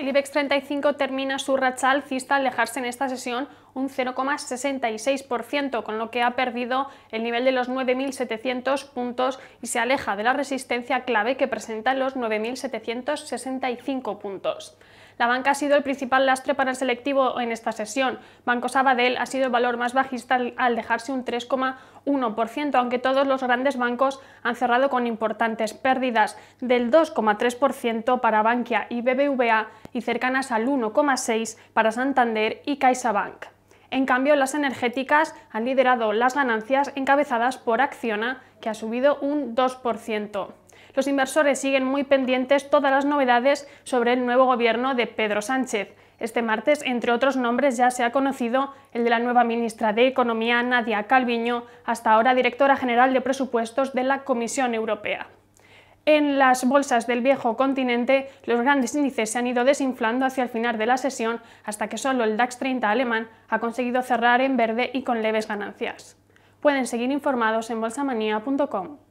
El IBEX 35 termina su racha alcista al dejarse en esta sesión un 0,66%, con lo que ha perdido el nivel de los 9.700 puntos y se aleja de la resistencia clave que presenta los 9.765 puntos. La banca ha sido el principal lastre para el selectivo en esta sesión. Banco Sabadell ha sido el valor más bajista al dejarse un 3,1%, aunque todos los grandes bancos han cerrado con importantes pérdidas del 2,3% para Bankia y BBVA y cercanas al 1,6% para Santander y CaixaBank. En cambio, las energéticas han liderado las ganancias encabezadas por Acciona, que ha subido un 2% los inversores siguen muy pendientes todas las novedades sobre el nuevo gobierno de Pedro Sánchez. Este martes, entre otros nombres, ya se ha conocido el de la nueva ministra de Economía, Nadia Calviño, hasta ahora directora general de presupuestos de la Comisión Europea. En las bolsas del viejo continente, los grandes índices se han ido desinflando hacia el final de la sesión, hasta que solo el DAX 30 alemán ha conseguido cerrar en verde y con leves ganancias. Pueden seguir informados en bolsamanía.com.